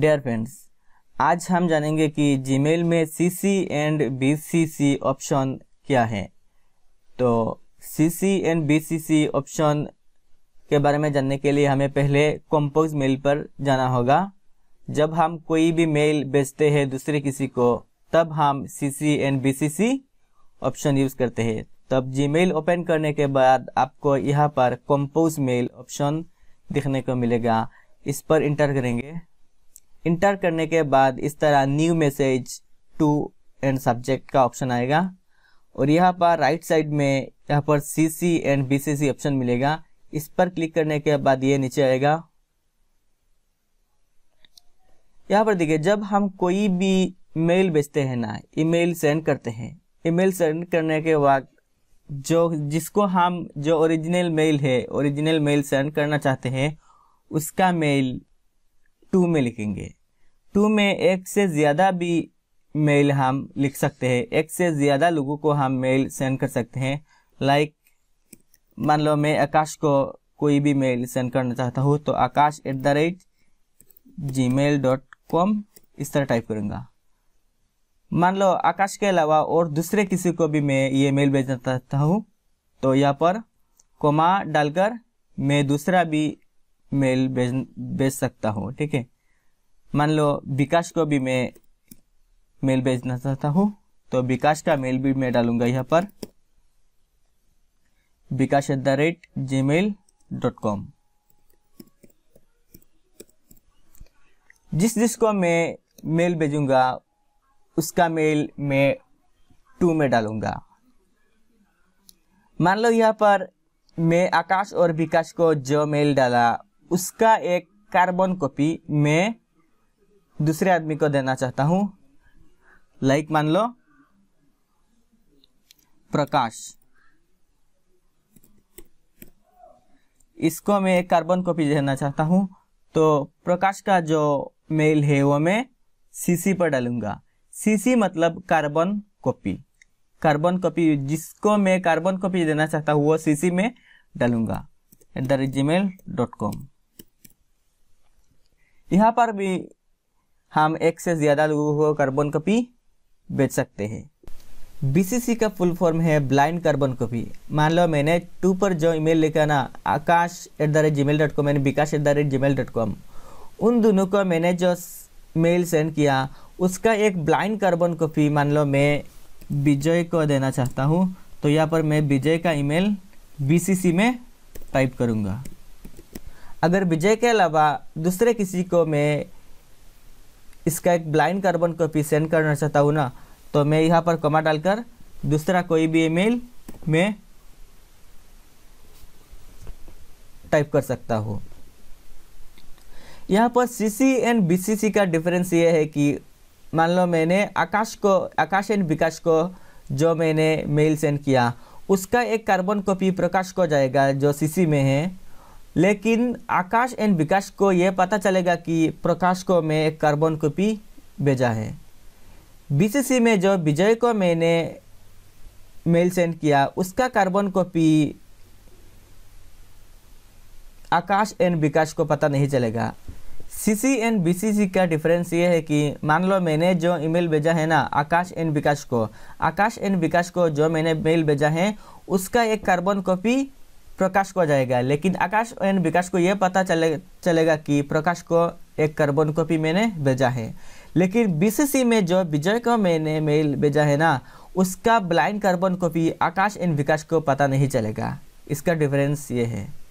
dare friends आज हम जानेंगे कि जीमेल में सीसी एंड बीसीसी ऑप्शन क्या है तो सीसी एंड बीसीसी ऑप्शन के बारे में जानने के लिए हमें पहले कंपोज मेल पर जाना होगा जब हम कोई भी मेल भेजते हैं दूसरे किसी को तब हम C C and B C C option use करते हैं तब जीमेल ओपन करने के बाद आपको यहाँ पर कंपोज मेल ऑप्शन दिखने को मिलेगा इस पर इंटर करेंगे इंटर करने के बाद इस तरह new message to and subject का ऑप्शन आएगा और यहाँ पर राइट साइड में यहाँ पर C C and B C C option मिलेगा इस पर क्लिक करने के बाद ये नीचे आएगा यहाँ पर देखिए जब हम कोई भी मेल भेजते हैं ना ईमेल सेंड करते हैं ईमेल सेंड करने के बाद जो जिसको हम जो ओरिजिनल मेल है ओरिजिनल मेल सेंड करना चाहते हैं उसका मेल टू में लिखेंगे टू में एक से ज़्यादा भी मेल हम लिख सकते हैं एक से ज़्यादा लोगों को हम मेल सेंड कर सकते हैं लाइक मान लो मैं आकाश को कोई भी मेल सेंड करना चाहता हूँ तो Akash at the rate Gmail dot com इस तरह टाइप करूँगा मान लो आकाश के अलावा और दूसरे किसी को भी मैं ये मेल भेजना चाहता हूँ तो यहाँ पर कोमा डालकर मैं दूसरा भी मेल भेज भेज सकता हूँ ठीक है मान लो विकास को भी मैं मेल भेजना चाहता हूँ तो विकास का मेल भी मैं डालूंगा यहाँ पर Vikas at the rate Gmail dot com जिस जिसको मैं मेल भेजूंगा उसका मेल मैं टू में डालूंगा मान लो यहाँ पर मैं आकाश और विकास को जो मेल डाला उसका एक कार्बन कॉपी मैं दूसरे आदमी को देना चाहता हूं लाइक मान लो प्रकाश इसको मैं एक कार्बन कॉपी देना चाहता हूं तो प्रकाश का जो मेल है वो मैं सीसी पर डालूंगा सीसी मतलब कार्बन कॉपी कार्बन कॉपी जिसको मैं कार्बन कॉपी देना चाहता हूँ वो सीसी में डालूंगा at the rate Gmail dot com यहाँ पर भी हम एक से ज़्यादा लोगों को कार्बन कॉपी बेच सकते हैं बी का फुल फॉर्म है ब्लाइंड कार्बन कॉपी मान लो मैंने टू पर जो ईमेल लिखा ना Akash at the rate Gmail dot com यानी Vikas at the rate Gmail dot com उन दोनों को मैंने जो मेल सेंड किया उसका एक ब्लाइंड कार्बन कॉपी मान लो मैं विजय को देना चाहता हूँ तो यहाँ पर मैं विजय का ईमेल बीसीसी में टाइप करूँगा अगर विजय के अलावा दूसरे किसी को मैं इसका एक ब्लाइंड कार्बन कॉपी सेंड करना चाहता हूँ ना तो मैं यहाँ पर कमा डालकर दूसरा कोई भी ईमेल मैं टाइप कर सकता हूँ यहाँ पर सीसी एंड बीसीसी का डिफरेंस ये है कि मान लो मैंने आकाश को आकाश एंड विकास को जो मैंने मेल सेंड किया उसका एक कार्बन कॉपी प्रकाश को जाएगा जो सीसी में है लेकिन आकाश एंड विकास को यह पता चलेगा कि प्रकाश को मैं एक कार्बन कॉपी भेजा है बीसीसी में जो विजय को मैंने मेल सेंड किया उसका carbon copy Akash and Vikas को पता नहीं चलेगा सीसी एंड बीसीसी का डिफरेंस ये है कि मान लो मैंने जो ईमेल भेजा है ना आकाश एंड विकास को आकाश एंड विकास को जो मैंने मेल भेजा है उसका एक कार्बन कॉपी प्रकाश को जाएगा लेकिन आकाश एंड विकास को यह पता चले चलेगा कि प्रकाश को एक कार्बन कॉपी मैंने भेजा है लेकिन बीसीसी में जो विजय को मैंने मेल भेजा है ना उसका blind carbon copy Akash and Vikas को पता नहीं चलेगा इसका डिफरेंस ये है